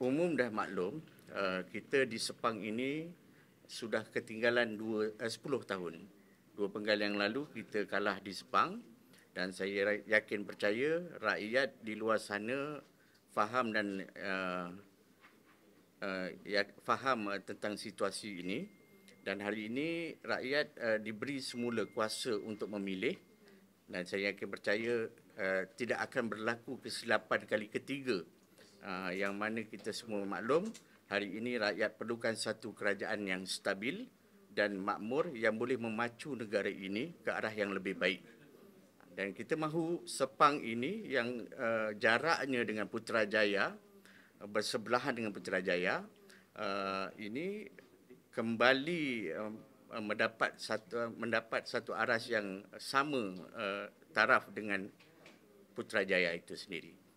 umum dah maklum uh, kita di Sepang ini sudah ketinggalan 2 uh, 10 tahun. Dua penggal yang lalu kita kalah di Sepang dan saya yakin percaya rakyat di luar sana faham dan uh, uh, faham tentang situasi ini dan hari ini rakyat uh, diberi semula kuasa untuk memilih dan saya yakin percaya uh, tidak akan berlaku kesilapan kali ketiga Ah, yang mana kita semua maklum hari ini rakyat perlukan satu kerajaan yang stabil dan makmur yang boleh memacu negara ini ke arah yang lebih baik. Dan kita mahu Sepang ini yang uh, jaraknya dengan Putrajaya bersebelahan dengan Putrajaya uh, ini kembali uh, mendapat satu mendapat satu aras yang sama uh, taraf dengan Putrajaya itu sendiri.